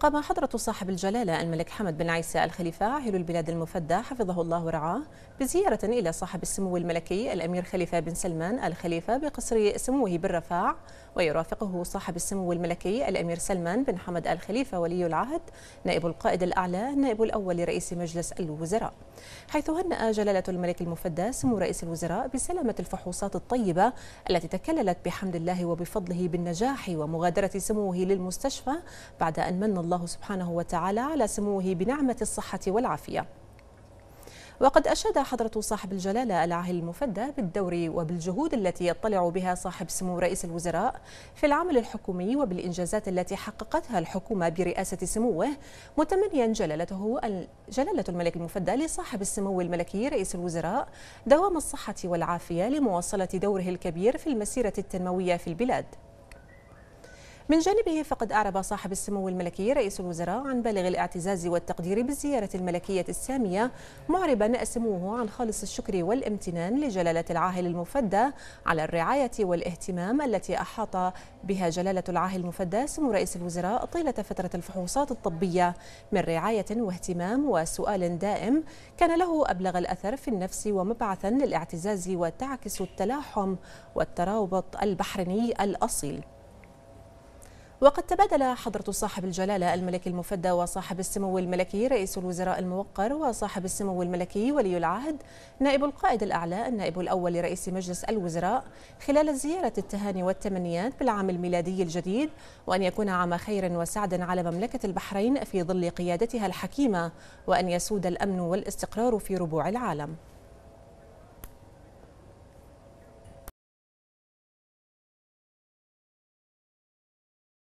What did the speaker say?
قام حضرة صاحب الجلالة الملك حمد بن عيسى الخليفة عاهل البلاد المفدى حفظه الله ورعاه بزيارة إلى صاحب السمو الملكي الأمير خليفة بن سلمان الخليفة بقصر سموه بالرفاع ويرافقه صاحب السمو الملكي الأمير سلمان بن حمد الخليفة ولي العهد نائب القائد الأعلى النائب الأول لرئيس مجلس الوزراء حيث هنأ جلالة الملك المفدى سمو رئيس الوزراء بسلامة الفحوصات الطيبة التي تكللت بحمد الله وبفضله بالنجاح ومغادرة سموه للمستشفى بعد أن من الله سبحانه وتعالى على سموه بنعمة الصحة والعافية وقد أشاد حضرة صاحب الجلالة العاهل المفدى بالدور وبالجهود التي يطلع بها صاحب سمو رئيس الوزراء في العمل الحكومي وبالإنجازات التي حققتها الحكومة برئاسة سموه متمنيا جلالته جلالة الملك المفدى لصاحب السمو الملكي رئيس الوزراء دوام الصحة والعافية لمواصلة دوره الكبير في المسيرة التنموية في البلاد من جانبه فقد أعرب صاحب السمو الملكي رئيس الوزراء عن بالغ الاعتزاز والتقدير بالزيارة الملكية السامية معربا سموه عن خالص الشكر والامتنان لجلالة العاهل المفدى على الرعاية والاهتمام التي أحاط بها جلالة العاهل المفدى سمو رئيس الوزراء طيلة فترة الفحوصات الطبية من رعاية واهتمام وسؤال دائم كان له أبلغ الأثر في النفس ومبعثا للاعتزاز وتعكس التلاحم والترابط البحريني الأصيل وقد تبادل حضرة صاحب الجلالة الملك المفدى وصاحب السمو الملكي رئيس الوزراء الموقر وصاحب السمو الملكي ولي العهد نائب القائد الأعلى النائب الأول لرئيس مجلس الوزراء خلال زيارة التهاني والتمنيات بالعام الميلادي الجديد وأن يكون عام خير وسعد على مملكة البحرين في ظل قيادتها الحكيمة وأن يسود الأمن والاستقرار في ربوع العالم